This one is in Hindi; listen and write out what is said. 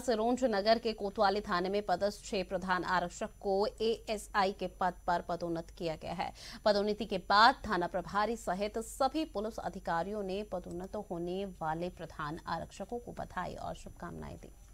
सिरोंज नगर के कोतवाली थाने में पदस्थ छह प्रधान आरक्षक को एएसआई के पद पर पदोन्नत किया गया है पदोन्नति के बाद थाना प्रभारी सहित सभी पुलिस अधिकारियों ने पदोन्नत होने वाले प्रधान आरक्षकों को बधाई और शुभकामनाएं दी